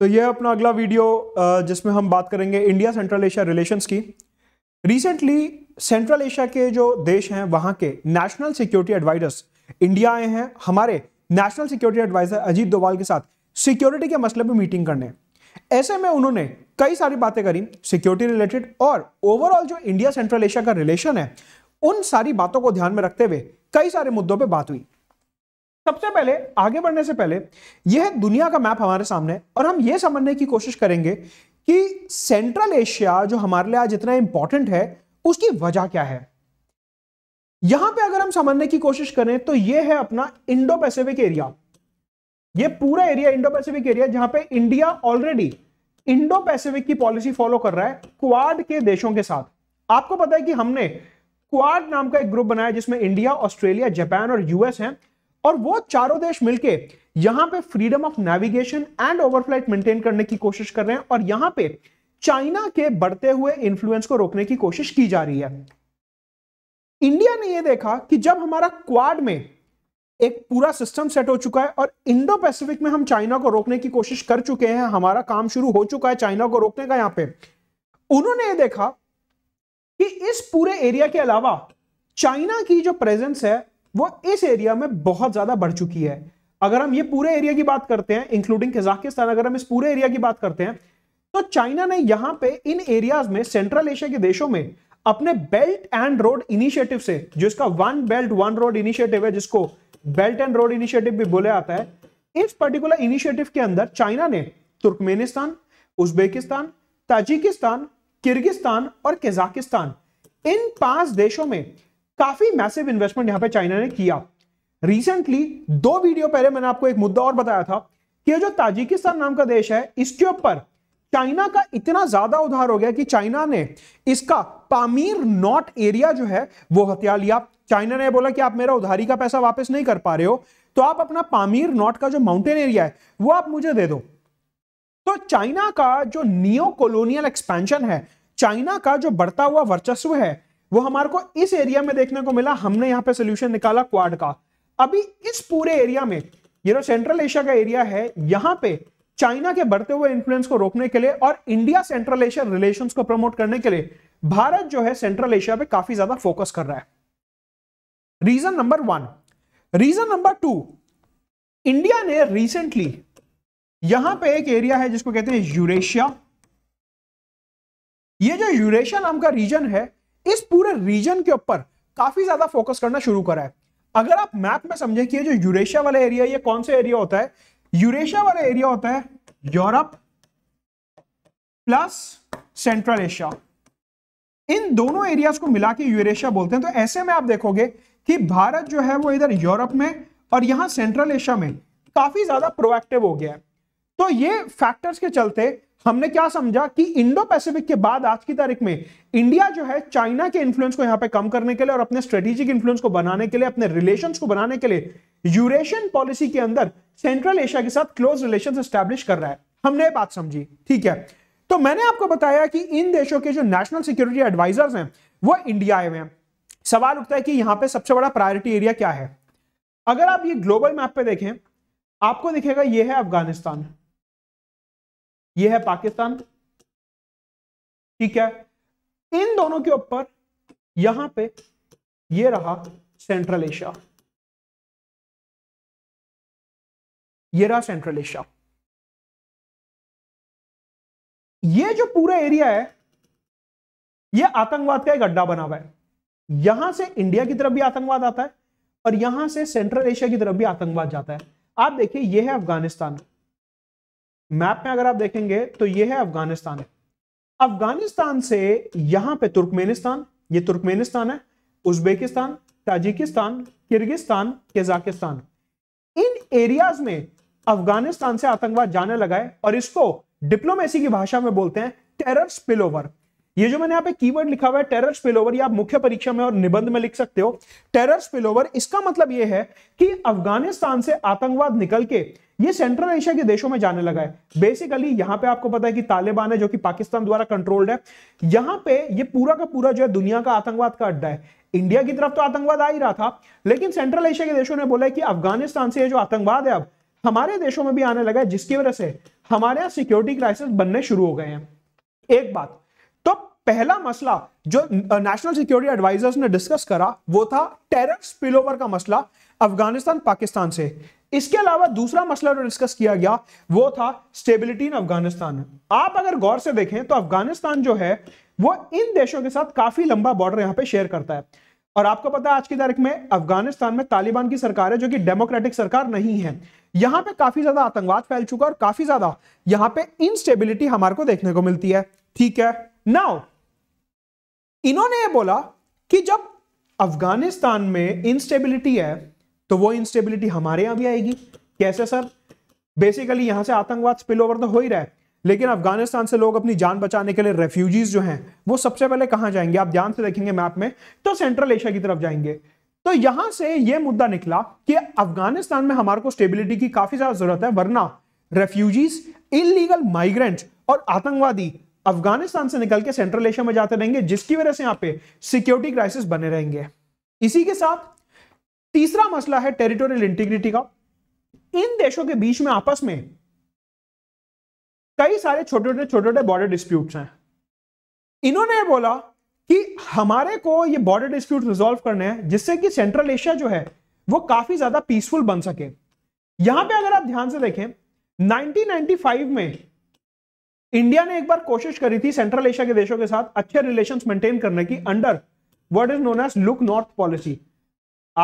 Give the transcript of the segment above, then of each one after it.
तो यह अपना अगला वीडियो जिसमें हम बात करेंगे इंडिया सेंट्रल एशिया रिलेशंस की रिसेंटली सेंट्रल एशिया के जो देश हैं वहां के नेशनल सिक्योरिटी एडवाइजर्स इंडिया आए हैं हमारे national security adviser Ajit Doval के साथ सिक्योरिटी के मसले पर मीटिंग करने ऐसे में उन्होंने कई सारी बातें करी सिक्योरिटी रिलेटेड और ओवरऑल जो इंडिया सेंट्रल एशिया का रिलेशन है उन सारी बातों को ध्यान में रखते हुए कई सारे मुद्दों पर बात हुई सबसे पहले आगे बढ़ने से पहले यह दुनिया का मैप हमारे सामने है और हम यह समझने की कोशिश करेंगे कि सेंट्रल एशिया जो हमारे लिए आज इतना इंपॉर्टेंट है उसकी वजह क्या है यहां पे अगर हम समझने की कोशिश करें तो यह है अपना इंडो पैसिफिक एरिया यह पूरा एरिया इंडो पैसिफिक एरिया जहां पे इंडिया ऑलरेडी इंडो पैसिफिक की पॉलिसी फॉलो कर रहा है क्वाड के देशों के साथ आपको पता है कि हमने क्वाड नाम का एक ग्रुप बनाया जिसमें इंडिया ऑस्ट्रेलिया जापान और यूएस हैं और वो चारों देश मिलके यहां पे freedom of navigation and overflight maintain करने की कोशिश कर रहे हैं और यहां पे चाइना के बढ़ते हुए इंफ्लुएंस को रोकने की कोशिश की जा रही है इंडिया ने यह देखा कि जब हमारा क्वाड में एक पूरा सिस्टम सेट हो चुका है और इंडो पैसिफिक में हम चाइना को रोकने की कोशिश कर चुके हैं हमारा काम शुरू हो चुका है चाइना को रोकने का यहां पे उन्होंने ये देखा कि इस पूरे एरिया के अलावा चाइना की जो प्रेजेंस है वो इस एरिया में बहुत ज्यादा बढ़ चुकी है अगर हम ये पूरे एरिया की बात करते हैं इंक्लूडिंग कजाकिस्तान अगर हम इस पूरे एरिया की बात करते हैं तो चाइना ने यहां पे इन एरियाज में सेंट्रल एशिया के देशों में अपने बेल्ट एंड रोड इनिशिएटिव से जो इसका one belt one road initiative है जिसको बेल्ट एंड रोड इनिशिएटिव भी बोला जाता है इस पर्टिकुलर इनिशिएटिव के अंदर चाइना ने तुर्कमेनिस्तान उज्बेकिस्तान ताजिकिस्तान किर्गिस्तान और कजाकिस्तान इन पांच देशों में काफी मैसिव इन्वेस्टमेंट यहां पे चाइना ने किया रिसेंटली दो वीडियो पहले मैंने आपको एक मुद्दा और बताया था कि जो ताजिकिस्तान नाम का देश है इसके ऊपर चाइना का इतना ज्यादा उधार हो गया कि चाइना ने इसका पामीर नॉट एरिया जो है वो हत्या लिया चाइना ने बोला कि आप मेरा उधारी का पैसा वापस नहीं कर पा रहे हो तो आप अपना पामीर नॉट का जो माउंटेन एरिया है वो आप मुझे दे दो तो चाइना का जो नियो कॉलोनियल एक्सपेंशन है चाइना का जो बढ़ता हुआ वर्चस्व है वो हमारे को इस एरिया में देखने को मिला हमने यहां पे सोल्यूशन निकाला क्वाड का अभी इस पूरे एरिया में ये जो सेंट्रल एशिया का एरिया है यहां पे चाइना के बढ़ते हुए इन्फ्लुएंस को रोकने के लिए और इंडिया सेंट्रल एशिया रिलेशन को प्रमोट करने के लिए भारत जो है सेंट्रल एशिया पे काफी ज्यादा फोकस कर रहा है region number one region number two India ने रिसेंटली यहां पे एक एरिया है जिसको कहते हैं यूरेशिया ये जो यूरेशिया नाम का रीजन है इस पूरे रीजन के ऊपर काफी ज्यादा फोकस करना शुरू करा है अगर आप मैप में समझे कि ये जो यूरेशिया वाला एरिया ये कौन सा एरिया होता है यूरेशिया वाला एरिया होता है यूरोप प्लस सेंट्रल एशिया इन दोनों एरियाज को मिला के यूरेशिया बोलते हैं तो ऐसे में आप देखोगे कि भारत जो है वो इधर यूरोप में और यहां सेंट्रल एशिया में काफी ज्यादा प्रोएक्टिव हो गया है तो ये फैक्टर्स के चलते हमने क्या समझा कि इंडो पैसिफिक के बाद आज की तारीख में इंडिया जो है चाइना के इन्फ्लुएंस को यहां पे कम करने के लिए और अपने स्ट्रेटेजिक इन्फ्लुएंस को बनाने के लिए अपने रिलेशंस को बनाने के लिए यूरेशियन पॉलिसी के अंदर सेंट्रल एशिया के साथ क्लोज रिलेशन एस्टेब्लिश कर रहा है हमने ये बात समझी ठीक है तो मैंने आपको बताया कि इन देशों के जो नेशनल सिक्योरिटी एडवाइजर्स हैं वो इंडिया आए हुए हैं सवाल उठता है कि यहां पर सबसे बड़ा प्रायोरिटी एरिया क्या है अगर आप ये ग्लोबल मैप पे देखें आपको दिखेगा ये है अफगानिस्तान ये है पाकिस्तान ठीक है इन दोनों के ऊपर यहां पे ये रहा सेंट्रल एशिया ये रहा सेंट्रल एशिया ये जो पूरा एरिया है ये आतंकवाद का एक अड्डा बना हुआ है यहां से इंडिया की तरफ भी आतंकवाद आता है और यहां से सेंट्रल एशिया की तरफ भी आतंकवाद जाता है आप देखिए ये है अफगानिस्तान मैप में अगर आप देखेंगे तो ये है अफगानिस्तान अफगानिस्तान से यहां पे तुर्कमेनिस्तान ये तुर्कमेनिस्तान है उज्बेकिस्तान ताजिकिस्तान किर्गिस्तान कजाकिस्तान इन एरियाज में अफगानिस्तान से आतंकवाद जाने लगा है और इसको डिप्लोमेसी की भाषा में बोलते हैं टेरर स्पिल ये जो मैंने यहाँ पे कीवर्ड लिखा हुआ है टेरर स्पिल ओवर आप मुख्य परीक्षा में और निबंध में लिख सकते हो टेरर स्पिल ओवर इसका मतलब यह है कि अफगानिस्तान से आतंकवाद निकल के ये सेंट्रल एशिया के देशों में जाने लगा है बेसिकली यहां पे आपको पता है कि तालिबान है जो कि पाकिस्तान द्वारा कंट्रोल्ड है यहां पे ये पूरा का पूरा जो है दुनिया का आतंकवाद का अड्डा है इंडिया की तरफ तो आतंकवाद आ ही रहा था लेकिन सेंट्रल एशिया के देशों ने बोला है कि अफगानिस्तान से जो आतंकवाद है अब हमारे देशों में भी आने लगा है जिसकी वजह से हमारे यहां सिक्योरिटी क्राइसिस बनने शुरू हो गए हैं एक बात तो पहला मसला जो नेशनल सिक्योरिटी एडवाइजर्स ने डिस्कस करा वो था टेरर स्पिल का मसला अफगानिस्तान पाकिस्तान से इसके अलावा दूसरा मसला जो डिस्कस किया गया वो था स्टेबिलिटी इन अफगानिस्तान आप अगर गौर से देखें तो अफगानिस्तान जो है वो इन देशों के साथ काफी लंबा बॉर्डर यहां पे शेयर करता है और आपको पता है आज की तारीख में अफगानिस्तान में तालिबान की सरकार है जो कि डेमोक्रेटिक सरकार नहीं है यहां पे काफी ज्यादा आतंकवाद फैल चुका है और काफी ज्यादा यहां पे इनस्टेबिलिटी हमारे को देखने को मिलती है ठीक है नाउ इन्होंने ये बोला कि जब अफगानिस्तान में इनस्टेबिलिटी है तो वो इंस्टेबिलिटी हमारे यहां भी आएगी कैसे सर बेसिकली यहां से आतंकवाद स्पिल ओवर तो हो ही रहा है लेकिन अफगानिस्तान से लोग अपनी जान बचाने के लिए रेफ्यूजीज जो हैं वो सबसे पहले कहां जाएंगे आप ध्यान से देखेंगे मैप में तो सेंट्रल एशिया की तरफ जाएंगे तो यहां से यह मुद्दा निकला कि अफगानिस्तान में हमारे को स्टेबिलिटी की काफी ज्यादा जरूरत है वरना रेफ्यूजीज इलीगल माइग्रेंट और आतंकवादी अफगानिस्तान से निकल के सेंट्रल एशिया में जाते रहेंगे जिसकी वजह से यहाँ पे सिक्योरिटी क्राइसिस बने रहेंगे इसी के साथ तीसरा मसला है टेरिटोरियल इंटीग्रिटी का इन देशों के बीच में आपस में कई सारे छोटे छोटे छोटे छोटे बॉर्डर डिस्प्यूट्स हैं इन्होंने बोला कि हमारे को ये बॉर्डर डिस्प्यूट रिजॉल्व करने हैं जिससे कि सेंट्रल एशिया जो है वो काफी ज्यादा पीसफुल बन सके यहां पे अगर आप ध्यान से देखें 1995 में इंडिया ने एक बार कोशिश करी थी सेंट्रल एशिया के देशों के साथ अच्छे रिलेशंस मेंटेन करने की under what is known as look north policy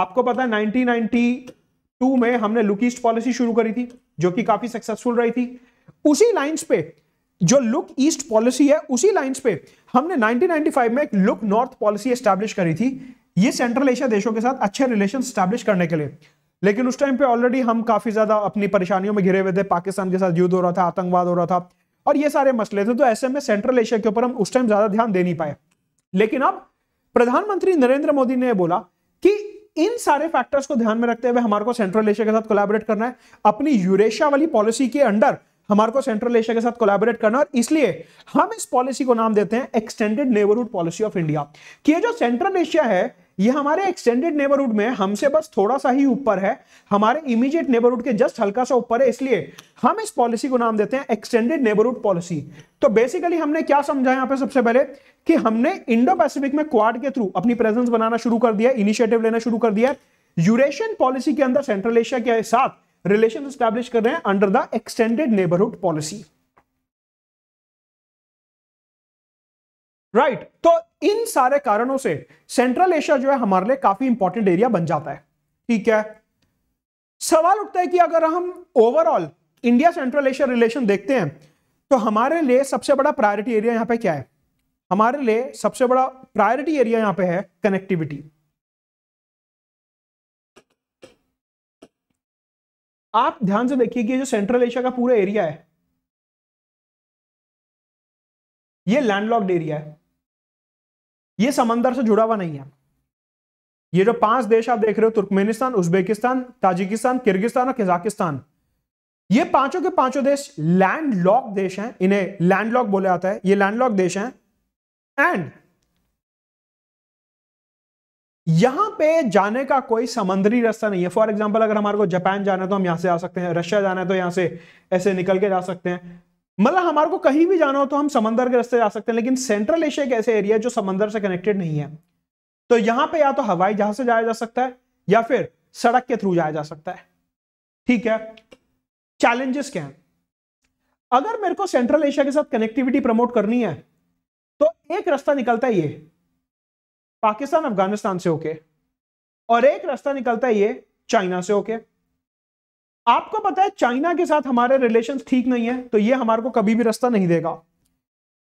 आपको पता है 1992 में हमने लुक ईस्ट पॉलिसी शुरू करी थी जो कि काफी सक्सेसफुल रही थी उसी लाइंस पे जो लुक ईस्ट पॉलिसी है उसी लाइंस पे हमने 1995 में एक लुक नॉर्थ पॉलिसी एस्टैब्लिश करी थी ये सेंट्रल एशिया देशों के साथ अच्छे रिलेशन स्टैब्लिश करने के लिए लेकिन उस टाइम पे ऑलरेडी हम काफी ज्यादा अपनी परेशानियों में घिरे हुए थे पाकिस्तान के साथ युद्ध हो रहा था आतंकवाद हो रहा था और ये सारे मसले थे तो ऐसे में सेंट्रल एशिया के ऊपर हम उस टाइम ज्यादा ध्यान दे नहीं पाए लेकिन अब प्रधानमंत्री नरेंद्र मोदी ने बोला कि इन सारे फैक्टर्स को ध्यान में रखते हुए हमारे को सेंट्रल एशिया के साथ कोलैबोरेट करना है अपनी यूरेशिया वाली पॉलिसी के अंडर हमारे को सेंट्रल एशिया के साथ कोलैबोरेट करना और इसलिए हम इस पॉलिसी को नाम देते हैं extended neighbourhood policy of India कि ये जो सेंट्रल एशिया है ये हमारे एक्सटेंडेड नेबरहुड में हमसे बस थोड़ा सा ही ऊपर है हमारे इमीडिएट नेबरहुड के जस्ट हल्का सा ऊपर है इसलिए हम इस पॉलिसी को नाम देते हैं एक्सटेंडेड नेबरहुड पॉलिसी तो बेसिकली हमने क्या समझा यहां पे सबसे पहले कि हमने इंडो पैसिफिक में क्वाड के थ्रू अपनी प्रेजेंस बनाना शुरू कर दिया इनिशिएटिव लेना शुरू कर दिया यूरेशियन पॉलिसी के अंदर सेंट्रल एशिया के साथ रिलेशन स्टैब्लिश कर रहे हैं under the extended neighbourhood policy right right. तो इन सारे कारणों से सेंट्रल एशिया जो है हमारे लिए काफी इंपॉर्टेंट एरिया बन जाता है ठीक है सवाल उठता है कि अगर हम overall India central Asia relation देखते हैं तो हमारे लिए सबसे बड़ा प्रायोरिटी एरिया यहां पे क्या है हमारे लिए सबसे बड़ा प्रायोरिटी एरिया यहां पे है कनेक्टिविटी आप ध्यान से देखिए कि जो सेंट्रल एशिया का पूरा एरिया है ये लैंडलॉक्ड एरिया है ये समंदर से जुड़ा हुआ नहीं है ये जो पांच देश आप देख रहे हो तुर्कमेनिस्तान उज्बेकिस्तान ताजिकिस्तान किर्गिस्तान और कजाकिस्तान ये पांचों के पांचों देश लैंड लॉक देश हैं इन्हें लैंड लॉक बोला जाता है ये लैंड लॉक देश हैं एंड यहां पे जाने का कोई समंदरी रास्ता नहीं है फॉर एग्जाम्पल अगर हमारे को जापान जाना है तो हम यहां से आ सकते हैं रशिया जाना है तो यहां से ऐसे निकल के जा सकते हैं मतलब हमारे को कहीं भी जाना हो तो हम समंदर के रास्ते जा सकते हैं लेकिन सेंट्रल एशिया एक ऐसे एरिया है जो समंदर से कनेक्टेड नहीं है तो यहां पे या तो हवाई जहाज से जाया जा सकता है या फिर सड़क के थ्रू जाया जा सकता है ठीक है चैलेंजेस क्या हैं अगर मेरे को सेंट्रल एशिया के साथ कनेक्टिविटी प्रमोट करनी है तो एक रास्ता निकलता है ये पाकिस्तान अफगानिस्तान से होके और एक रास्ता निकलता है ये चाइना से होके आपको पता है चाइना के साथ हमारे रिलेशंस ठीक नहीं है तो ये हमारे को कभी भी रास्ता नहीं देगा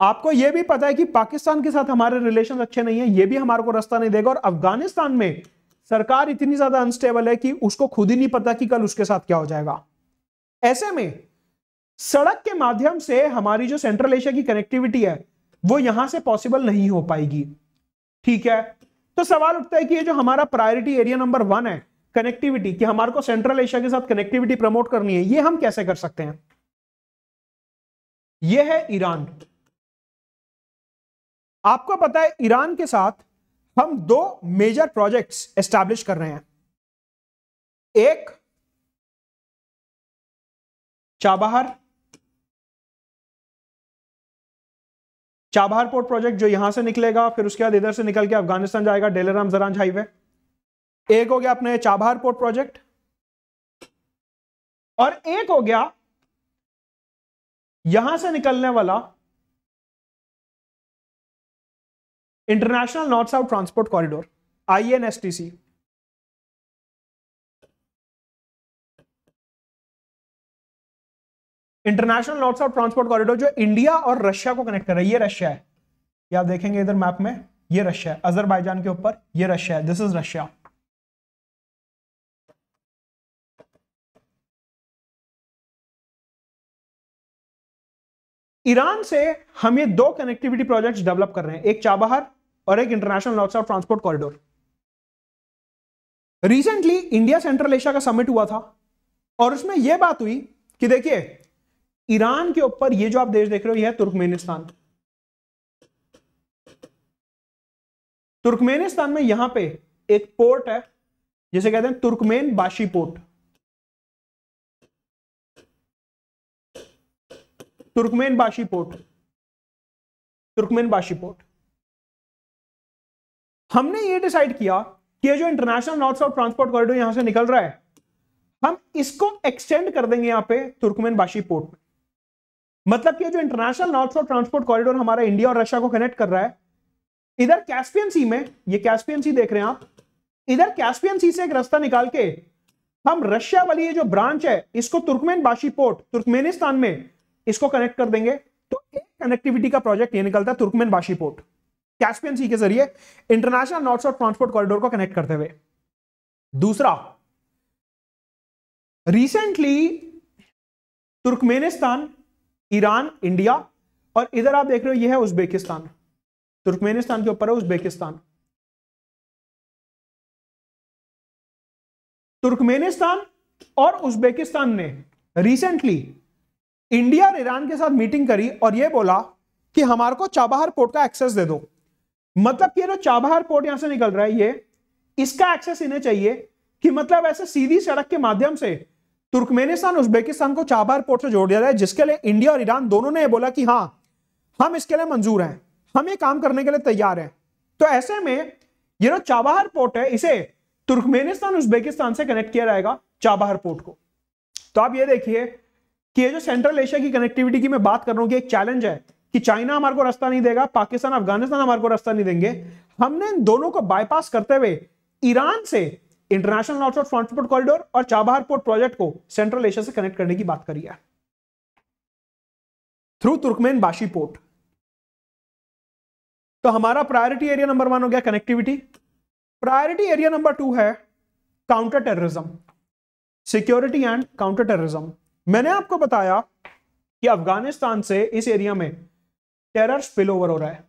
आपको यह भी पता है कि पाकिस्तान के साथ हमारे रिलेशन अच्छे नहीं है यह भी हमारे को रास्ता नहीं देगा और अफगानिस्तान में सरकार इतनी ज्यादा अनस्टेबल है कि उसको खुद ही नहीं पता कि कल उसके साथ क्या हो जाएगा ऐसे में सड़क के माध्यम से हमारी जो सेंट्रल एशिया की कनेक्टिविटी है वो यहां से पॉसिबल नहीं हो पाएगी ठीक है तो सवाल उठता है कि ये जो हमारा प्रायोरिटी एरिया नंबर वन है कनेक्टिविटी कि हमारे को सेंट्रल एशिया के साथ कनेक्टिविटी प्रमोट करनी है ये हम कैसे कर सकते हैं ये है ईरान आपको पता है ईरान के साथ हम दो मेजर प्रोजेक्ट्स एस्टैब्लिश कर रहे हैं एक चाबहार चाबहार पोर्ट प्रोजेक्ट जो यहां से निकलेगा फिर उसके बाद इधर से निकल के अफगानिस्तान जाएगा डेलराम जरान हाईवे एक हो गया अपने चाबहार पोर्ट प्रोजेक्ट और एक हो गया यहां से निकलने वाला international north south transport corridor I N S T C international north south transport corridor जो इंडिया और रशिया को कनेक्ट कर रहा है ये रशिया है ये आप देखेंगे इधर मैप में ये रशिया है अजरबैजान के ऊपर ये रशिया है दिस इज रशिया ईरान से हम ये दो कनेक्टिविटी प्रोजेक्ट्स डेवलप कर रहे हैं एक चाबहार और एक international north south transport corridor recently India central Asia का समिट हुआ था और उसमें यह बात हुई कि देखिए ईरान के ऊपर ये जो आप देश देख रहे हो यह तुर्कमेनिस्तान तुर्कमेनिस्तान में यहां पे एक पोर्ट है जिसे कहते हैं Turkmenbashi port Turkmenbashi port Turkmenbashi port हमने ये डिसाइड किया कि ये जो international north south transport corridor यहां से निकल रहा है हम इसको एक्सटेंड कर देंगे यहां पे तुर्कमेन बाशी पोर्ट में मतलब कि ये जो international north south transport corridor हमारा इंडिया और रशिया को कनेक्ट कर रहा है इधर कैस्पियन सी में ये कैस्पियन सी देख रहे हैं आप इधर कैस्पियन सी से एक रास्ता निकाल के हम रशिया वाली ये जो ब्रांच है इसको तुर्कमेन बाशी पोर्ट तुर्कमेनिस्तान में इसको कनेक्ट कर देंगे तो एक कनेक्टिविटी का प्रोजेक्ट ये निकलता है Turkmenbashi port Caspian sea के जरिए international north south transport corridor को कनेक्ट करते हुए दूसरा रिसेंटली तुर्कमेनिस्तान ईरान इंडिया और इधर आप देख रहे हो यह है उज्बेकिस्तान तुर्कमेनिस्तान के ऊपर है उज्बेकिस्तान तुर्कमेनिस्तान और उज्बेकिस्तान ने रिसेंटली इंडिया और ईरान के साथ मीटिंग करी और यह बोला कि हमारे को चाबहार पोर्ट का एक्सेस दे दो मतलब कि ये जो चाबहार पोर्ट यहां से निकल रहा है ये इसका एक्सेस इन्हें चाहिए कि मतलब ऐसे सीधी सड़क के माध्यम से तुर्कमेनिस्तान उज्बेकिस्तान को चाबहार पोर्ट से जोड़ दिया जाए जिसके लिए इंडिया और ईरान दोनों ने यह बोला कि हाँ हम इसके लिए मंजूर हैं हम ये काम करने के लिए तैयार हैं तो ऐसे में ये जो चाबहार पोर्ट है इसे तुर्कमेनिस्तान उज्बेकिस्तान से कनेक्ट किया जाएगा चाबहार पोर्ट को तो आप ये देखिए कि ये जो सेंट्रल एशिया की कनेक्टिविटी की मैं बात कर रहा हूं कि एक चैलेंज है कि चाइना हमारे को रास्ता नहीं देगा पाकिस्तान अफगानिस्तान हमारे को रास्ता नहीं देंगे हमने इन दोनों को बाईपास करते हुए ईरान से इंटरनेशनल आउटसोर्ट ट्रांसपोर्ट कॉरिडोर और चाबहार पोर्ट प्रोजेक्ट को सेंट्रल एशिया से कनेक्ट करने की बात करी है थ्रू तुर्कमेन बाशी पोर्ट तो हमारा प्रायोरिटी एरिया नंबर वन हो गया connectivity priority area number two है counter terrorism security and counter terrorism मैंने आपको बताया कि अफगानिस्तान से इस एरिया में टेरर स्पिल ओवर हो रहा है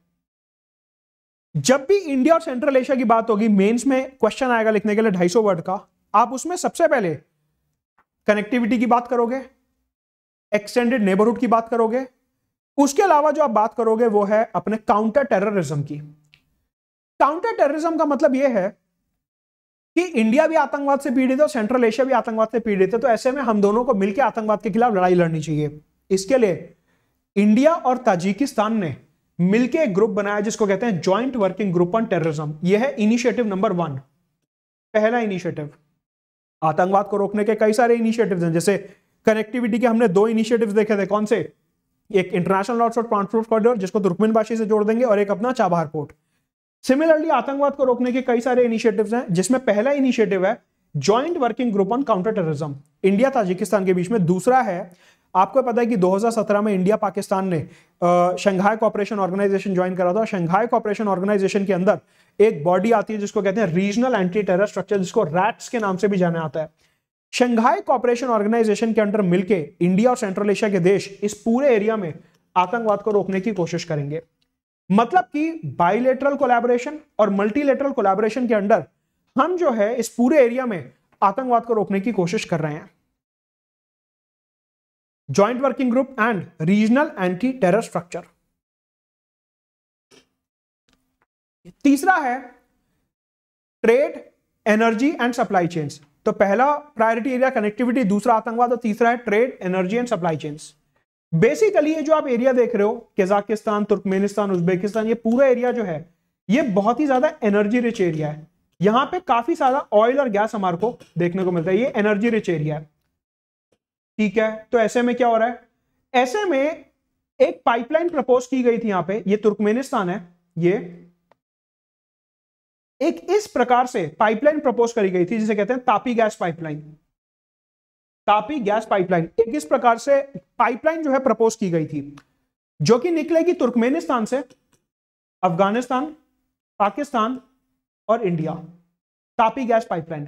जब भी इंडिया और सेंट्रल एशिया की बात होगी मेंस में क्वेश्चन आएगा लिखने के लिए ढाई सौ वर्ड का आप उसमें सबसे पहले कनेक्टिविटी की बात करोगे एक्सटेंडेड नेबरहुड की बात करोगे उसके अलावा जो आप बात करोगे वो है अपने काउंटर टेररिज्म की काउंटर टेररिज्म का मतलब यह है कि इंडिया भी आतंकवाद से पीड़ित है और सेंट्रल एशिया भी आतंकवाद से पीड़ित है तो ऐसे में हम दोनों को मिलकर आतंकवाद के खिलाफ लड़ाई लड़नी चाहिए इसके लिए इंडिया और ताजिकिस्तान ने मिलकर एक ग्रुप बनाया जिसको कहते हैं joint working group on terrorism यह है इनिशिएटिव नंबर वन पहला इनिशिएटिव आतंकवाद को रोकने के कई सारे इनिशिएटिव्स हैं जैसे कनेक्टिविटी के हमने दो इनिशिएटिव्स देखे थे कौन से एक इंटरनेशनल लॉर्ड्स ऑफ ट्रांसपोर्ट कॉरिडोर जिसको तुर्कमेन बाशी से जोड़ देंगे और एक अपना चाबहार पोर्ट सिमिलरली आतंकवाद को रोकने के कई सारे इनिशिएटिव्स हैं जिसमें पहला इनिशिएटिव है joint working group on counter terrorism India Tajikistan के बीच में दूसरा है आपको पता है कि 2017 में इंडिया पाकिस्तान ने शंघाई कॉपरेशन ऑर्गेनाइजेशन ज्वाइन करा था शंघाई कॉपरेशन ऑर्गेनाइजेशन के अंदर एक बॉडी आती है जिसको कहते हैं रीजनल एंटी टेरर स्ट्रक्चर जिसको रैट्स के नाम से भी जाना आता है शंघाई कॉपरेशन ऑर्गेनाइजेशन के अंडर मिलके इंडिया और सेंट्रल एशिया के देश इस पूरे एरिया में आतंकवाद को रोकने की कोशिश करेंगे मतलब कि बाइलेटरल कोलैबोरेशन और मल्टीलेटरल कोलैबोरेशन के अंडर हम जो है इस पूरे एरिया में आतंकवाद को रोकने की कोशिश कर रहे हैं joint working group and regional anti terror structure तीसरा है trade energy and supply chains तो पहला प्रायोरिटी एरिया कनेक्टिविटी दूसरा आतंकवाद और तीसरा है trade energy and supply chains basically ये जो आप एरिया देख रहे हो कजाकिस्तान तुर्कमेनिस्तान उज्बेकिस्तान ये पूरा एरिया जो है ये बहुत ही ज्यादा एनर्जी रिच एरिया है यहां पे काफी सारा ऑयल और गैस हमारे को देखने को मिलता है ये एनर्जी रिच एरिया है ठीक है तो ऐसे में क्या हो रहा है ऐसे में एक पाइपलाइन प्रपोज की गई थी यहां पे ये तुर्कमेनिस्तान है ये एक इस प्रकार से पाइपलाइन प्रपोज करी गई थी जिसे कहते हैं TAPI gas pipeline TAPI gas pipeline एक इस प्रकार से पाइपलाइन जो है प्रपोज की गई थी जो कि निकलेगी तुर्कमेनिस्तान से अफगानिस्तान पाकिस्तान और इंडिया तापी गैस पाइपलाइन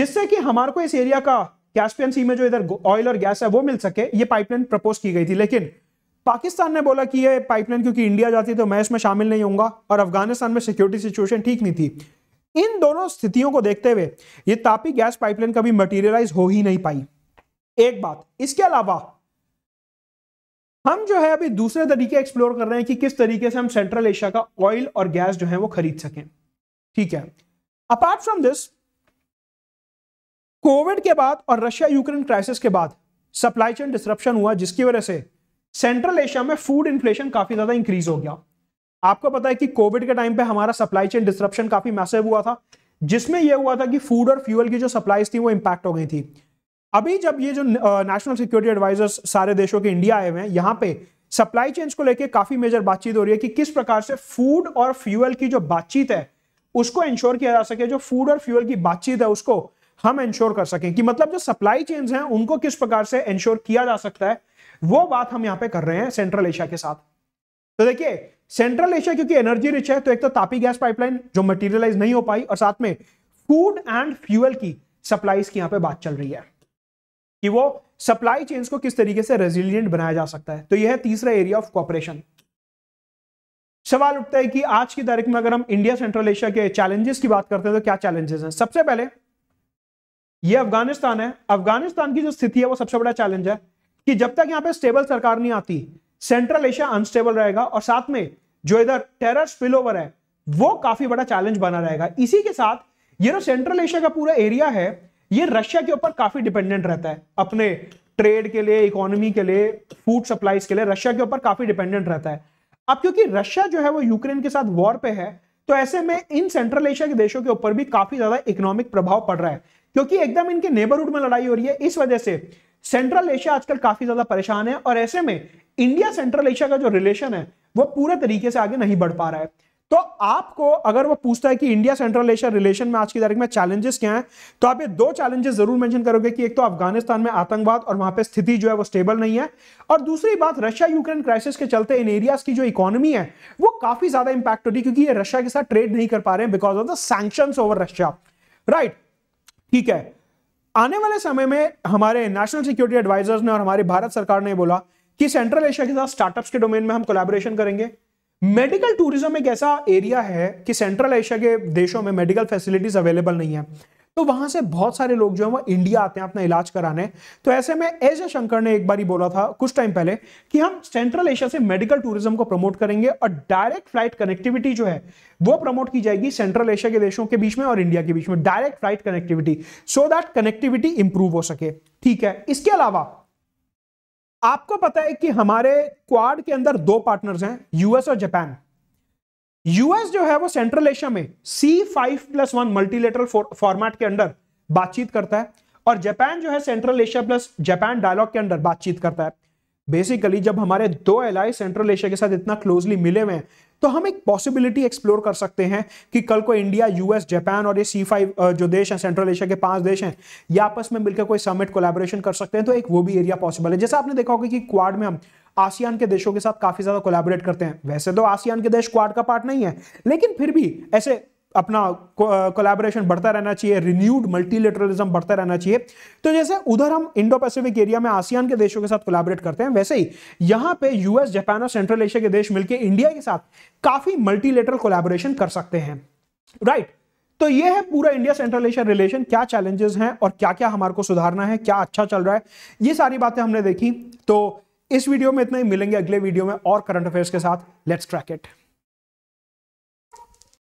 जिससे कि हमारे को इस एरिया का कैस्पियन सी में जो इधर ऑयल और गैस है वो मिल सके ये पाइपलाइन प्रपोज की गई थी लेकिन पाकिस्तान ने बोला कि ये पाइपलाइन क्योंकि इंडिया जाती है तो मैं इसमें शामिल नहीं होऊंगा और अफगानिस्तान में सिक्योरिटी सिचुएशन ठीक नहीं थी इन दोनों स्थितियों को देखते हुए ये तापी गैस पाइपलाइन कभी मटेरियलाइज हो ही नहीं पाई एक बात इसके अलावा हम जो है अभी दूसरे तरीके एक्सप्लोर कर रहे हैं कि किस तरीके से हम सेंट्रल एशिया का ऑयल और गैस जो है वो खरीद सकें ठीक है अपार्ट फ्रॉम दिस कोविड के बाद और रशिया यूक्रेन क्राइसिस के बाद सप्लाई चेन डिस्ट्रप्शन हुआ जिसकी वजह से सेंट्रल एशिया में फूड इन्फ्लेशन काफी ज्यादा इंक्रीज हो गया आपको पता है कि कोविड के टाइम पे हमारा सप्लाई चेन डिस्ट्रप्शन काफी मैसेव हुआ था जिसमें यह हुआ था कि फूड और फ्यूल की जो सप्लाईज थी वो इंपैक्ट हो गई थी अभी जब ये जो नेशनल सिक्योरिटी एडवाइजर्स सारे देशों के इंडिया आए हुए हैं यहाँ पे सप्लाई चेन्स को लेकर काफी मेजर बातचीत हो रही है कि किस प्रकार से फूड और फ्यूल की जो बातचीत है उसको इंश्योर किया जा सके जो फूड और फ्यूल की बातचीत है उसको हम इंश्योर कर सकें कि मतलब जो सप्लाई चेन्स हैं उनको किस प्रकार से इंश्योर किया जा सकता है वो बात हम यहाँ पे कर रहे हैं सेंट्रल एशिया के साथ तो देखिए सेंट्रल एशिया क्योंकि एनर्जी रिच है तो एक तो तापी गैस पाइपलाइन जो मटेरियलाइज नहीं हो पाई और साथ में फूड एंड फ्यूल की सप्लाईज की यहां पे बात चल रही है कि वो सप्लाई चेन्स को किस तरीके से रेजिलियंट बनाया जा सकता है तो यह है तीसरा एरिया ऑफ कॉपरेशन सवाल उठता है कि आज की तारीख में अगर हम इंडिया सेंट्रल एशिया के चैलेंजेस की बात करते हैं तो क्या चैलेंजेस हैं सबसे पहले ये अफगानिस्तान है अफगानिस्तान की जो स्थिति है वो सबसे बड़ा चैलेंज है कि जब तक यहां पे स्टेबल सरकार नहीं आती सेंट्रल एशिया अनस्टेबल रहेगा और साथ में जो इधर टेरर स्पिल ओवर है वो काफी बड़ा चैलेंज बना रहेगा इसी के साथ ये जो सेंट्रल एशिया का पूरा एरिया है ये रशिया के ऊपर काफी डिपेंडेंट रहता है अपने ट्रेड के लिए इकोनॉमी के लिए फूड सप्लाईज के लिए रशिया के ऊपर काफी डिपेंडेंट रहता है अब क्योंकि रशिया जो है वो यूक्रेन के साथ वॉर पे है तो ऐसे में इन सेंट्रल एशिया के देशों के ऊपर भी काफी ज्यादा इकोनॉमिक प्रभाव पड़ रहा है क्योंकि एकदम इनके नेबरहुड में लड़ाई हो रही है इस वजह से सेंट्रल एशिया आजकल काफी ज्यादा परेशान है और ऐसे में इंडिया सेंट्रल एशिया का जो रिलेशन है वो पूरे तरीके से आगे नहीं बढ़ पा रहा है तो आपको अगर वो पूछता है कि इंडिया सेंट्रल एशिया रिलेशन में आज की तारीख में चैलेंजेस क्या हैं तो आप ये दो चैलेंजेस जरूर मेंशन करोगे कि एक तो अफगानिस्तान में आतंकवाद और वहां पे स्थिति जो है वो स्टेबल नहीं है और दूसरी बात रशिया यूक्रेन क्राइसिस के चलते इन एरियाज की जो इकोनॉमी है वो काफी ज्यादा इंपैक्ट होती है क्योंकि ये रशिया के साथ ट्रेड नहीं कर पा रहे हैं because of the sanction over Russia right ठीक है आने वाले समय में हमारे नेशनल सिक्योरिटी एडवाइजर्स ने और हमारी भारत सरकार ने बोला कि सेंट्रल एशिया के साथ स्टार्टअप्स के डोमेन में हम कोलैबोरेशन करेंगे मेडिकल टूरिज्म एक ऐसा एरिया है कि सेंट्रल एशिया के देशों में मेडिकल फैसिलिटीज अवेलेबल नहीं है तो वहां से बहुत सारे लोग जो है वो इंडिया आते हैं अपना इलाज कराने तो ऐसे में एस शंकर ने एक बार ही बोला था कुछ टाइम पहले कि हम सेंट्रल एशिया से मेडिकल टूरिज्म को प्रमोट करेंगे और डायरेक्ट फ्लाइट कनेक्टिविटी जो है वो प्रमोट की जाएगी सेंट्रल एशिया के देशों के बीच में और इंडिया के बीच में direct flight connectivity so that connectivity improve हो सके ठीक है इसके अलावा आपको पता है कि हमारे क्वाड के अंदर दो पार्टनर्स हैं यूएस और जापान यूएस जो है वो सेंट्रल एशिया में C five plus one multilateral format के अंदर बातचीत करता है और जापान जो है central Asia plus Japan dialogue के अंदर बातचीत करता है बेसिकली जब हमारे दो एलाय सेंट्रल एशिया के साथ इतना क्लोजली मिले हुए हैं तो हम एक पॉसिबिलिटी एक्सप्लोर कर सकते हैं कि कल को इंडिया यूएस जापान और ये सी फाइव जो देश हैं सेंट्रल एशिया के पांच देश हैं ये आपस में मिलकर कोई समिट कोलेबोरेशन कर सकते हैं तो एक वो भी एरिया पॉसिबल है जैसे आपने देखा होगा कि क्वाड में हम आसियान के देशों के साथ काफी ज्यादा कोलैबोरेट करते हैं वैसे तो आसियान के देश क्वाड का पार्ट नहीं है लेकिन फिर भी ऐसे अपना कोलैबोरेशन बढ़ता रहना चाहिए रिन्यूड मल्टीलेटरलिज्म बढ़ता रहना चाहिए तो जैसे उधर हम इंडो पैसिफिक एरिया में आसियान के देशों के साथ कोलैबोरेट करते हैं वैसे ही यहां पे यूएस जापान और सेंट्रल एशिया के देश मिलकर इंडिया के साथ काफी मल्टीलेटरल कोलैबोरेशन कर सकते हैं राइट right. तो ये है पूरा इंडिया सेंट्रल एशिया रिलेशन क्या चैलेंजेस हैं और क्या क्या हमारे को सुधारना है क्या अच्छा चल रहा है ये सारी बातें हमने देखी तो इस वीडियो में इतना ही मिलेंगे अगले वीडियो में और करंट अफेयर्स के साथ लेट्स ट्रैक इट